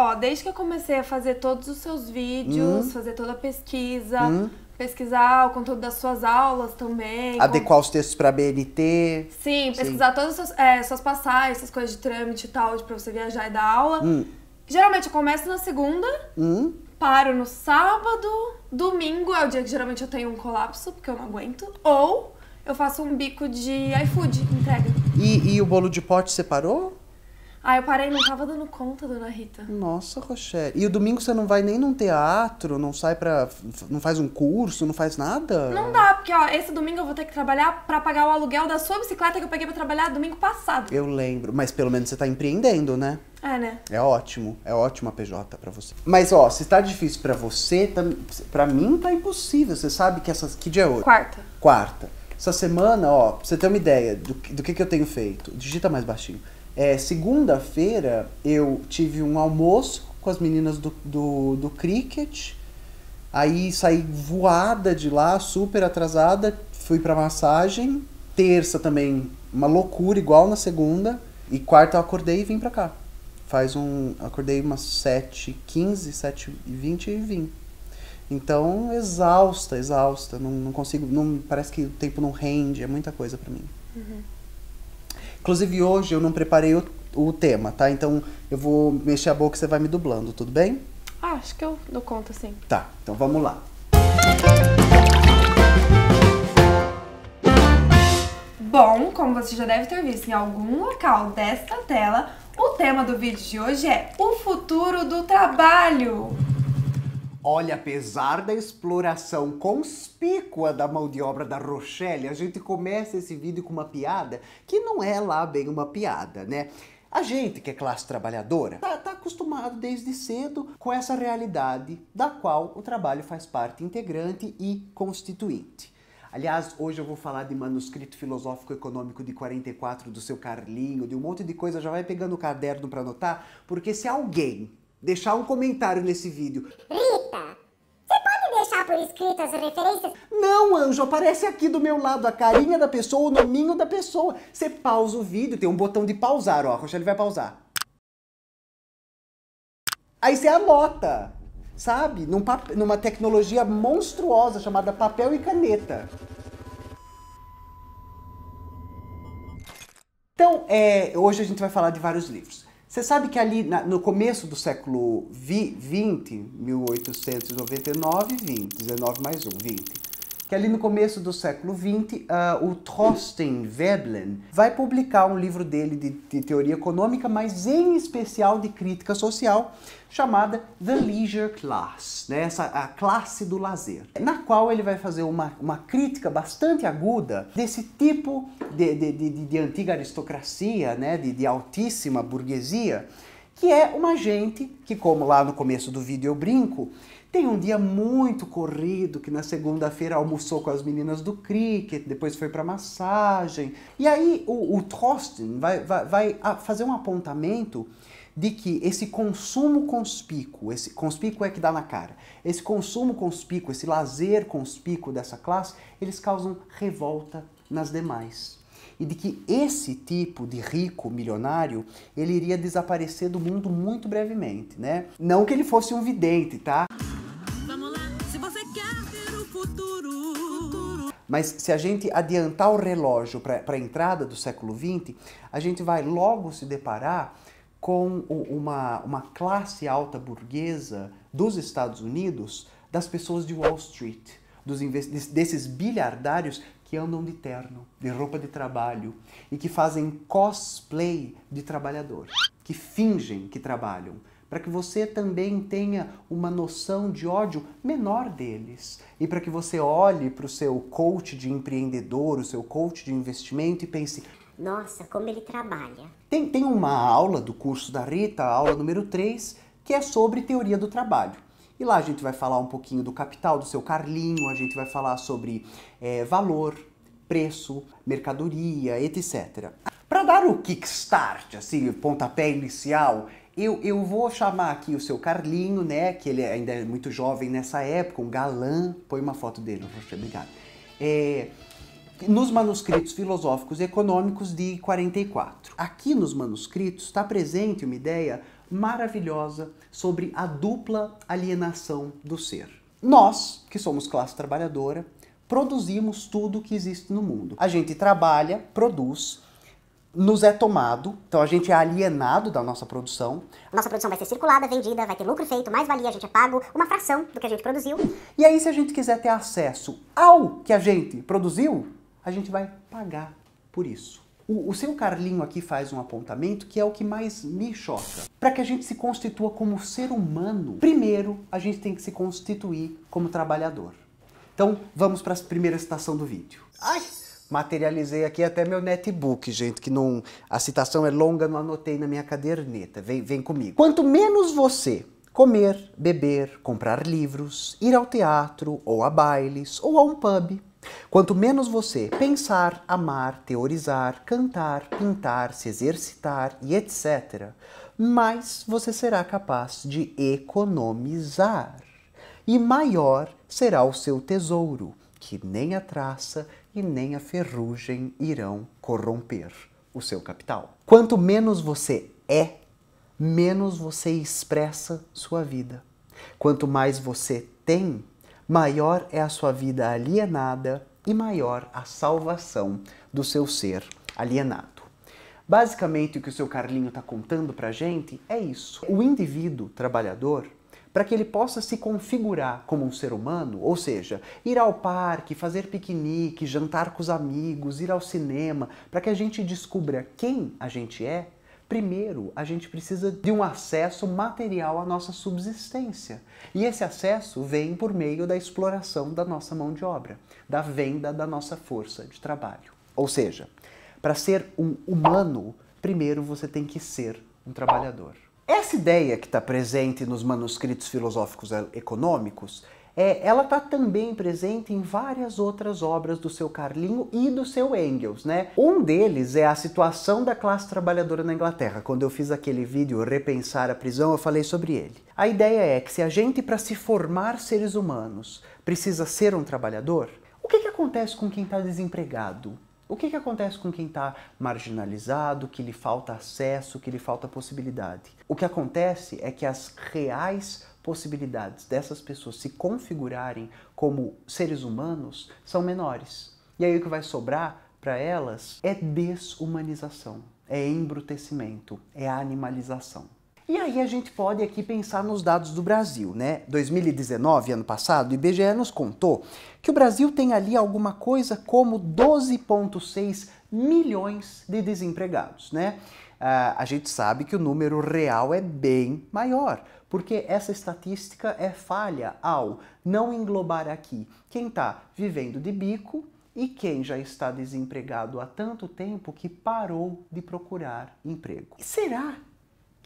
Ó, desde que eu comecei a fazer todos os seus vídeos, hum. fazer toda a pesquisa, hum. pesquisar o conteúdo das suas aulas também. Adequar com... os textos para BNT. Sim, pesquisar Sim. todas as suas, é, suas, passagens, essas coisas de trâmite e tal, para pra você viajar e dar aula. Hum. Geralmente eu começo na segunda, hum. paro no sábado, domingo é o dia que geralmente eu tenho um colapso, porque eu não aguento. Ou eu faço um bico de iFood, entrega. E, e o bolo de pote separou? Ah, eu parei, não tava dando conta, dona Rita. Nossa, Rochelle. E o domingo você não vai nem num teatro, não sai pra. não faz um curso, não faz nada? Não dá, porque ó, esse domingo eu vou ter que trabalhar pra pagar o aluguel da sua bicicleta que eu peguei pra trabalhar domingo passado. Eu lembro, mas pelo menos você tá empreendendo, né? É, né? É ótimo, é ótima PJ pra você. Mas ó, se tá difícil pra você, tá, pra mim tá impossível. Você sabe que essas. Que dia é hoje? Quarta. Quarta. Essa semana, ó, pra você ter uma ideia do, do que, que eu tenho feito, digita mais baixinho. É, Segunda-feira eu tive um almoço com as meninas do, do, do cricket, aí saí voada de lá, super atrasada, fui pra massagem. Terça também, uma loucura, igual na segunda. E quarta eu acordei e vim pra cá. Faz um. Acordei umas 7h15, 7h20 e vim. Então, exausta, exausta. Não, não consigo. Não, parece que o tempo não rende, é muita coisa para mim. Uhum. Inclusive hoje eu não preparei o, o tema, tá? Então eu vou mexer a boca e você vai me dublando, tudo bem? Ah, acho que eu dou conta sim. Tá, então vamos lá. Bom, como você já deve ter visto em algum local desta tela, o tema do vídeo de hoje é o futuro do trabalho. Olha, apesar da exploração conspícua da mão de obra da Rochelle, a gente começa esse vídeo com uma piada que não é lá bem uma piada, né? A gente que é classe trabalhadora tá, tá, acostumado desde cedo com essa realidade da qual o trabalho faz parte integrante e constituinte. Aliás, hoje eu vou falar de manuscrito filosófico econômico de 44 do seu Carlinho, de um monte de coisa, já vai pegando o caderno para anotar, porque se alguém deixar um comentário nesse vídeo por escrito as referências? Não, anjo, aparece aqui do meu lado a carinha da pessoa, o nominho da pessoa. Você pausa o vídeo, tem um botão de pausar, ó. A Rochelle vai pausar. Aí você anota, sabe? Num numa tecnologia monstruosa chamada papel e caneta. Então, é, hoje a gente vai falar de vários livros. Você sabe que ali na, no começo do século vi, 20, 1899, 20, 19 mais 1, 20, que ali no começo do século XX, uh, ah, o Thorsten Veblen vai publicar um livro dele de, de, teoria econômica, mas em especial de crítica social, chamada The Leisure Class, né? Essa, a classe do lazer, na qual ele vai fazer uma, uma crítica bastante aguda desse tipo de, de, de, de antiga aristocracia, né? de, de altíssima burguesia, que é uma gente que, como lá no começo do vídeo eu brinco, tem um dia muito corrido que na segunda-feira almoçou com as meninas do cricket, depois foi para massagem. E aí o, o vai, vai, vai ah, fazer um apontamento de que esse consumo conspícuo, esse conspícuo é que dá na cara, esse consumo conspícuo, esse lazer conspícuo dessa classe, eles causam revolta nas demais e de que esse tipo de rico milionário ele iria desaparecer do mundo muito brevemente, né? Não que ele fosse um vidente, tá? Mas se a gente adiantar o relógio para a entrada do século XX, a gente vai logo se deparar com uma, uma classe alta burguesa dos Estados Unidos, das pessoas de Wall Street, dos desses bilhardários que andam de terno, de roupa de trabalho e que fazem cosplay de trabalhador, que fingem que trabalham para que você também tenha uma noção de ódio menor deles e para que você olhe para o seu coach de empreendedor, o seu coach de investimento e pense: nossa, como ele trabalha. Tem, tem uma aula do curso da Rita, a aula número 3, que é sobre teoria do trabalho. E lá a gente vai falar um pouquinho do capital do seu Carlinho, a gente vai falar sobre é, valor, preço, mercadoria, etc. Para dar o kickstart, assim, pontapé inicial eu, eu vou chamar aqui o seu Carlinho, né? Que ele é, ainda é muito jovem nessa época, um galã. Põe uma foto dele, obrigado. É, nos manuscritos filosóficos e econômicos de 44. Aqui nos manuscritos está presente uma ideia maravilhosa sobre a dupla alienação do ser. Nós, que somos classe trabalhadora, produzimos tudo que existe no mundo. A gente trabalha, produz, nos é tomado, então a gente é alienado da nossa produção. nossa produção vai ser circulada, vendida, vai ter lucro feito, mais valia, a gente é pago uma fração do que a gente produziu. E aí, se a gente quiser ter acesso ao que a gente produziu, a gente vai pagar por isso. O, o seu Carlinho aqui faz um apontamento que é o que mais me choca. Para que a gente se constitua como ser humano, primeiro a gente tem que se constituir como trabalhador. Então, vamos para a primeira citação do vídeo. Ai! materializei aqui até meu netbook, gente, que não a citação é longa, não anotei na minha caderneta. Vem, vem comigo. Quanto menos você comer, beber, comprar livros, ir ao teatro ou a bailes ou a um pub, quanto menos você pensar, amar, teorizar, cantar, pintar, se exercitar e etc, mais você será capaz de economizar e maior será o seu tesouro, que nem a traça e nem a ferrugem irão corromper o seu capital. Quanto menos você é, menos você expressa sua vida. Quanto mais você tem, maior é a sua vida alienada e maior a salvação do seu ser alienado. Basicamente, o que o seu Carlinho está contando para gente é isso. O indivíduo trabalhador para que ele possa se configurar como um ser humano, ou seja, ir ao parque, fazer piquenique, jantar com os amigos, ir ao cinema, para que a gente descubra quem a gente é, primeiro a gente precisa de um acesso material à nossa subsistência. E esse acesso vem por meio da exploração da nossa mão de obra, da venda da nossa força de trabalho. Ou seja, para ser um humano, primeiro você tem que ser um trabalhador. Essa ideia que está presente nos manuscritos filosóficos econômicos, é, ela está também presente em várias outras obras do seu Carlinho e do seu Engels, né? Um deles é a situação da classe trabalhadora na Inglaterra. Quando eu fiz aquele vídeo Repensar a Prisão, eu falei sobre ele. A ideia é que se a gente, para se formar seres humanos, precisa ser um trabalhador, o que, que acontece com quem está desempregado? O que, que acontece com quem está marginalizado, que lhe falta acesso, que lhe falta possibilidade? O que acontece é que as reais possibilidades dessas pessoas se configurarem como seres humanos são menores. E aí o que vai sobrar para elas é desumanização, é embrutecimento, é animalização. E aí a gente pode aqui pensar nos dados do Brasil, né? 2019, ano passado, o IBGE nos contou que o Brasil tem ali alguma coisa como 12,6 milhões de desempregados, né? Uh, a gente sabe que o número real é bem maior, porque essa estatística é falha ao não englobar aqui quem está vivendo de bico e quem já está desempregado há tanto tempo que parou de procurar emprego. E será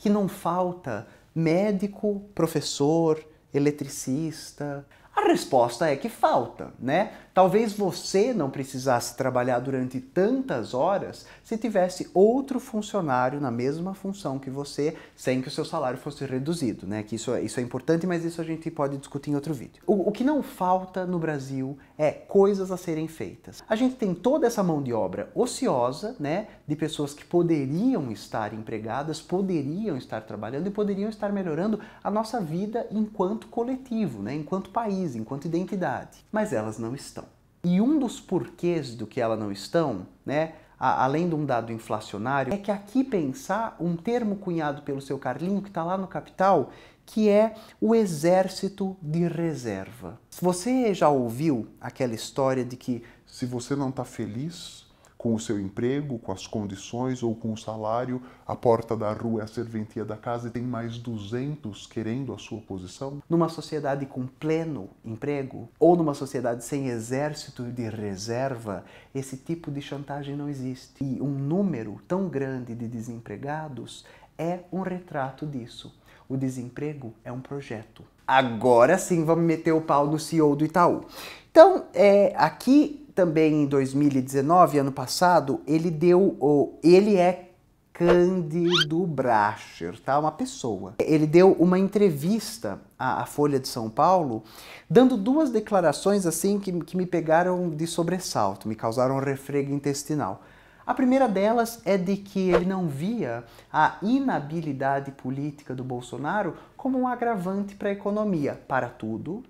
que não falta médico, professor, eletricista, a resposta é que falta, né? Talvez você não precisasse trabalhar durante tantas horas se tivesse outro funcionário na mesma função que você, sem que o seu salário fosse reduzido, né? Que isso, é, isso é importante, mas isso a gente pode discutir em outro vídeo. O, o que não falta no Brasil é coisas a serem feitas. A gente tem toda essa mão de obra ociosa, né? De pessoas que poderiam estar empregadas, poderiam estar trabalhando e poderiam estar melhorando a nossa vida enquanto coletivo, né? Enquanto país país, enquanto identidade. Mas elas não estão. E um dos porquês do que elas não estão, né, além de um dado inflacionário, é que aqui pensar um termo cunhado pelo seu Carlinho, que está lá no Capital, que é o exército de reserva. Você já ouviu aquela história de que se você não está feliz, com o seu emprego, com as condições ou com o salário, a porta da rua é a serventia da casa e tem mais 200 querendo a sua posição? Numa sociedade com pleno emprego ou numa sociedade sem exército de reserva, esse tipo de chantagem não existe. E um número tão grande de desempregados é um retrato disso. O desemprego é um projeto. Agora sim vamos meter o pau no CEO do Itaú. Então, é, aqui também em 2019, ano passado, ele deu o ele é Cândido Bracher, tá? Uma pessoa. Ele deu uma entrevista à, Folha de São Paulo, dando duas declarações assim que, que me pegaram de sobressalto, me causaram um refrego intestinal. A primeira delas é de que ele não via a inabilidade política do Bolsonaro como um agravante para a economia. Para tudo,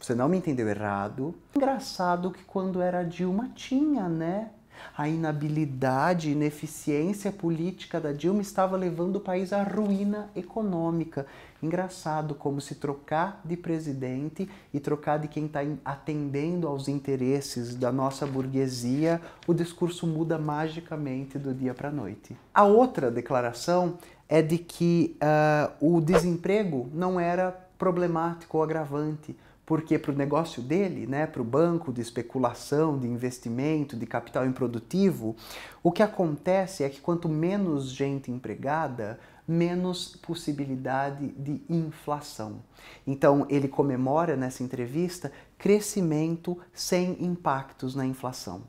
você não me entendeu errado. Engraçado que quando era Dilma tinha, né? A inabilidade, ineficiência política da Dilma estava levando o país à ruína econômica. Engraçado como se trocar de presidente e trocar de quem está atendendo aos interesses da nossa burguesia, o discurso muda magicamente do dia para a noite. A outra declaração é de que uh, o desemprego não era problemático ou agravante porque para o negócio dele, né, para o banco de especulação, de investimento, de capital improdutivo, o que acontece é que quanto menos gente empregada, menos possibilidade de inflação. Então, ele comemora nessa entrevista crescimento sem impactos na inflação.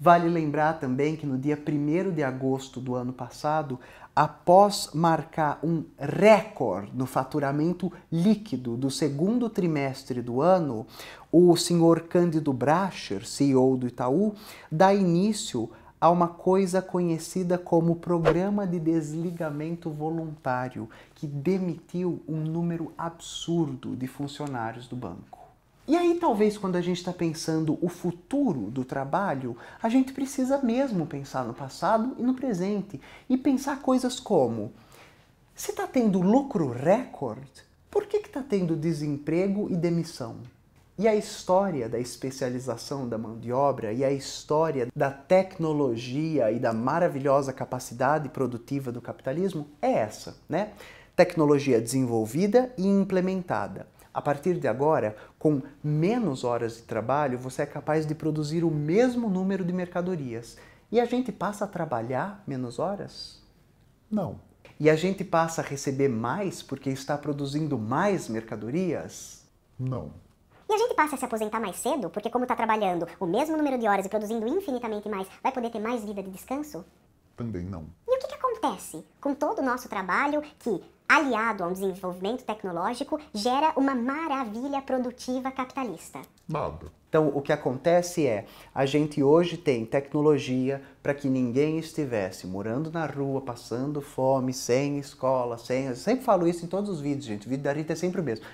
Vale lembrar também que no dia 1 de agosto do ano passado, após marcar um recorde no faturamento líquido do segundo trimestre do ano, o senhor Cândido Bracher, CEO do Itaú, dá início a uma coisa conhecida como programa de desligamento voluntário, que demitiu um número absurdo de funcionários do banco. E aí, talvez, quando a gente está pensando o futuro do trabalho, a gente precisa mesmo pensar no passado e no presente. E pensar coisas como: se está tendo lucro recorde, por que está tendo desemprego e demissão? E a história da especialização da mão de obra e a história da tecnologia e da maravilhosa capacidade produtiva do capitalismo é essa, né? Tecnologia desenvolvida e implementada a partir de agora, com menos horas de trabalho, você é capaz de produzir o mesmo número de mercadorias. E a gente passa a trabalhar menos horas? Não. E a gente passa a receber mais porque está produzindo mais mercadorias? Não. E a gente passa a se aposentar mais cedo porque, como está trabalhando o mesmo número de horas e produzindo infinitamente mais, vai poder ter mais vida de descanso? Também não. E o que, que acontece com todo o nosso trabalho que aliado a um desenvolvimento tecnológico, gera uma maravilha produtiva capitalista. Bob. Então, o que acontece é, a gente hoje tem tecnologia para que ninguém estivesse morando na rua, passando fome, sem escola, sem... Eu sempre falo isso em todos os vídeos, gente. O vídeo da Rita é sempre o mesmo.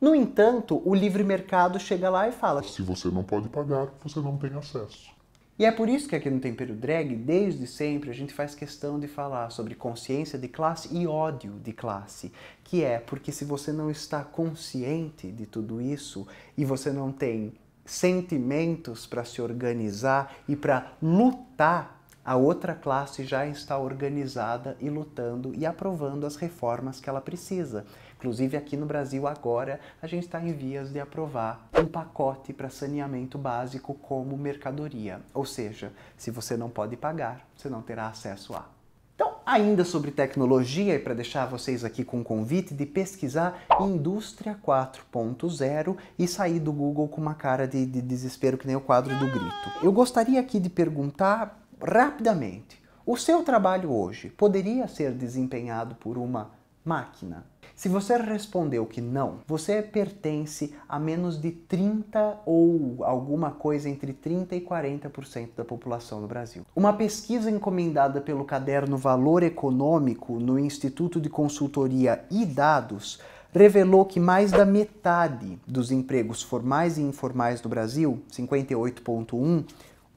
No entanto, o livre mercado chega lá e fala: Se você não pode pagar, você não tem acesso. E é por isso que aqui no Tempero Drag, desde sempre, a gente faz questão de falar sobre consciência de classe e ódio de classe, que é porque se você não está consciente de tudo isso e você não tem sentimentos para se organizar e para lutar, a outra classe já está organizada e lutando e aprovando as reformas que ela precisa. Inclusive aqui no Brasil agora a gente está em vias de aprovar um pacote para saneamento básico como mercadoria, ou seja, se você não pode pagar, você não terá acesso a. Então, ainda sobre tecnologia e para deixar vocês aqui com o um convite de pesquisar indústria 4.0 e sair do Google com uma cara de, de desespero que nem o quadro do grito. Eu gostaria aqui de perguntar rapidamente, o seu trabalho hoje poderia ser desempenhado por uma máquina. Se você respondeu que não, você pertence a menos de 30 ou alguma coisa entre 30 e 40% da população do Brasil. Uma pesquisa encomendada pelo caderno Valor Econômico no Instituto de Consultoria e Dados revelou que mais da metade dos empregos formais e informais do Brasil, 58.1,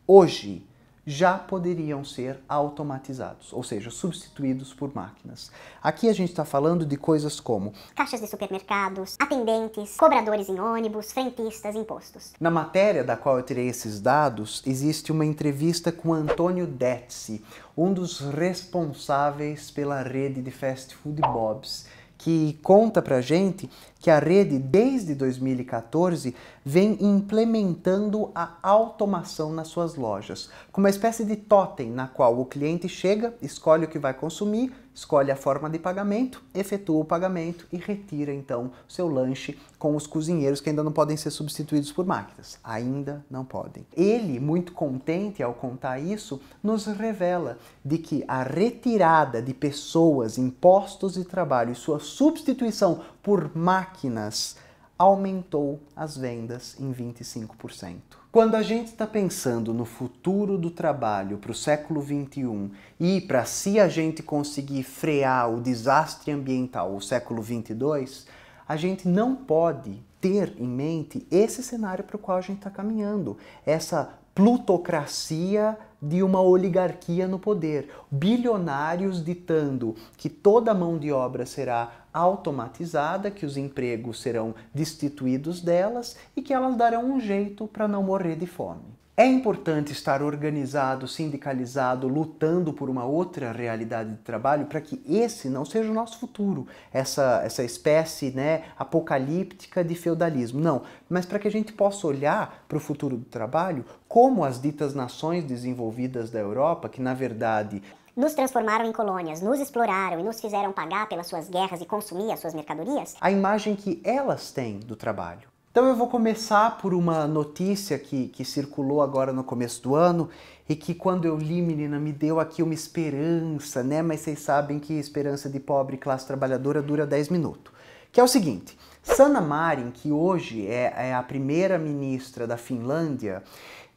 hoje já poderiam ser automatizados, ou seja, substituídos por máquinas. Aqui a gente está falando de coisas como caixas de supermercados, atendentes, cobradores em ônibus, frentistas, impostos. Na matéria da qual eu tirei esses dados, existe uma entrevista com Antônio Detzi, um dos responsáveis pela rede de fast food Bob's que conta para gente que a rede, desde 2014, vem implementando a automação nas suas lojas, uma espécie de totem na qual o cliente chega, escolhe o que vai consumir, escolhe a forma de pagamento, efetua o pagamento e retira então seu lanche com os cozinheiros que ainda não podem ser substituídos por máquinas. Ainda não podem. Ele, muito contente ao contar isso, nos revela de que a retirada de pessoas, impostos de trabalho e sua substituição por máquinas aumentou as vendas em 25%. Quando a gente está pensando no futuro do trabalho para o século XXI e para se a gente conseguir frear o desastre ambiental o século XXII, a gente não pode ter em mente esse cenário para o qual a gente está caminhando, essa plutocracia de uma oligarquia no poder, bilionários ditando que toda mão de obra será automatizada, que os empregos serão destituídos delas e que elas darão um jeito para não morrer de fome. É importante estar organizado, sindicalizado, lutando por uma outra realidade de trabalho para que esse não seja o nosso futuro, essa, essa espécie né, apocalíptica de feudalismo. Não, mas para que a gente possa olhar para o futuro do trabalho como as ditas nações desenvolvidas da Europa, que na verdade nos transformaram em colônias, nos exploraram e nos fizeram pagar pelas suas guerras e consumir as suas mercadorias? A imagem que elas têm do trabalho. Então eu vou começar por uma notícia que, que circulou agora no começo do ano e que quando eu li, menina, me deu aqui uma esperança, né? Mas vocês sabem que esperança de pobre classe trabalhadora dura 10 minutos. Que é o seguinte, Sana Marin, que hoje é, é a primeira ministra da Finlândia,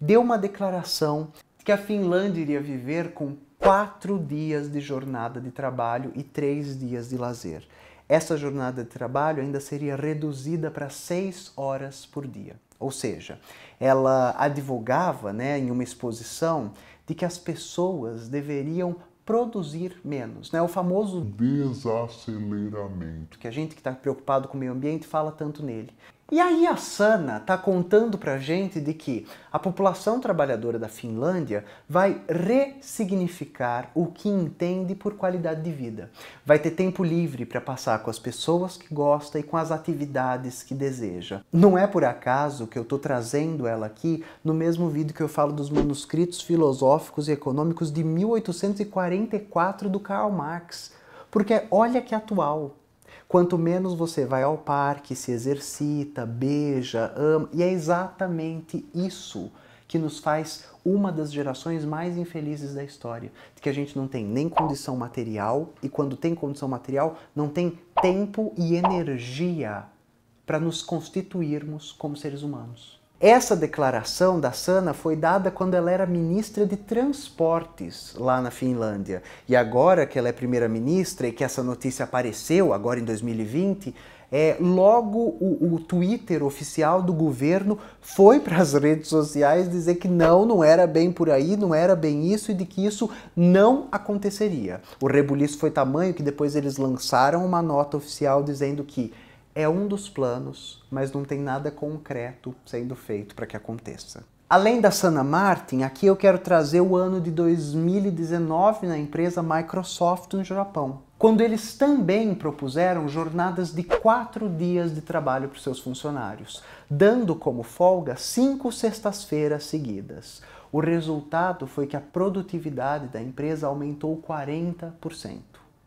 deu uma declaração que a Finlândia iria viver com quatro dias de jornada de trabalho e três dias de lazer essa jornada de trabalho ainda seria reduzida para seis horas por dia. Ou seja, ela advogava né, em uma exposição de que as pessoas deveriam produzir menos, né? O famoso desaceleramento, que a gente que está preocupado com o meio ambiente fala tanto nele. E aí a Sana está contando para a gente de que a população trabalhadora da Finlândia vai ressignificar o que entende por qualidade de vida. Vai ter tempo livre para passar com as pessoas que gosta e com as atividades que deseja. Não é por acaso que eu estou trazendo ela aqui no mesmo vídeo que eu falo dos manuscritos filosóficos e econômicos de 1844 do Karl Marx. Porque olha que atual. Quanto menos você vai ao parque, se exercita, beija, ama, e é exatamente isso que nos faz uma das gerações mais infelizes da história, que a gente não tem nem condição material e quando tem condição material, não tem tempo e energia para nos constituirmos como seres humanos. Essa declaração da Sana foi dada quando ela era ministra de transportes lá na Finlândia. E agora que ela é primeira-ministra e que essa notícia apareceu agora em 2020, é, logo o, o Twitter oficial do governo foi para as redes sociais dizer que não, não era bem por aí, não era bem isso e de que isso não aconteceria. O rebuliço foi tamanho que depois eles lançaram uma nota oficial dizendo que é um dos planos, mas não tem nada concreto sendo feito para que aconteça. Além da Sana Martin, aqui eu quero trazer o ano de 2019 na empresa Microsoft no Japão, quando eles também propuseram jornadas de quatro dias de trabalho para os seus funcionários, dando como folga cinco sextas-feiras seguidas. O resultado foi que a produtividade da empresa aumentou 40%.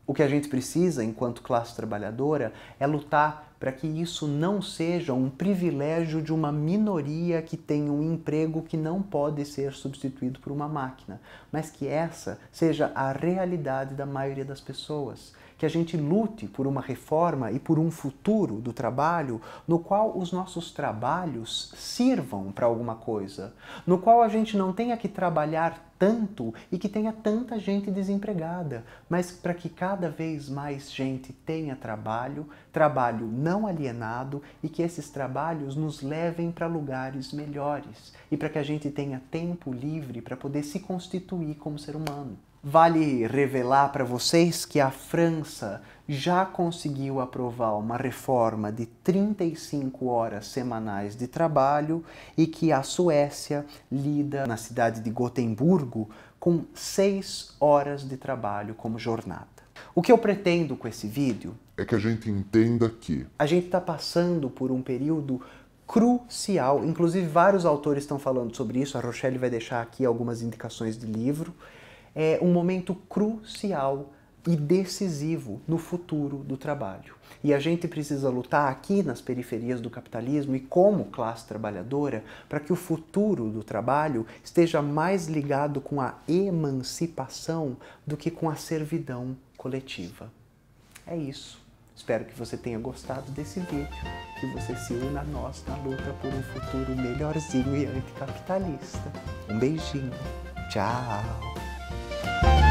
O que a gente precisa, enquanto classe trabalhadora, é lutar para que isso não seja um privilégio de uma minoria que tem um emprego que não pode ser substituído por uma máquina, mas que essa seja a realidade da maioria das pessoas que a gente lute por uma reforma e por um futuro do trabalho no qual os nossos trabalhos sirvam para alguma coisa, no qual a gente não tenha que trabalhar tanto e que tenha tanta gente desempregada, mas para que cada vez mais gente tenha trabalho, trabalho não alienado e que esses trabalhos nos levem para lugares melhores e para que a gente tenha tempo livre para poder se constituir como ser humano. Vale revelar para vocês que a França já conseguiu aprovar uma reforma de 35 horas semanais de trabalho e que a Suécia lida na cidade de Gotemburgo com 6 horas de trabalho como jornada. O que eu pretendo com esse vídeo é que a gente entenda que a gente está passando por um período crucial, inclusive vários autores estão falando sobre isso. A Rochelle vai deixar aqui algumas indicações de livro é um momento crucial e decisivo no futuro do trabalho. E a gente precisa lutar aqui nas periferias do capitalismo e como classe trabalhadora para que o futuro do trabalho esteja mais ligado com a emancipação do que com a servidão coletiva. É isso. Espero que você tenha gostado desse vídeo, que você se una a nós na luta por um futuro melhorzinho e anticapitalista. Um beijinho. Tchau. Bye.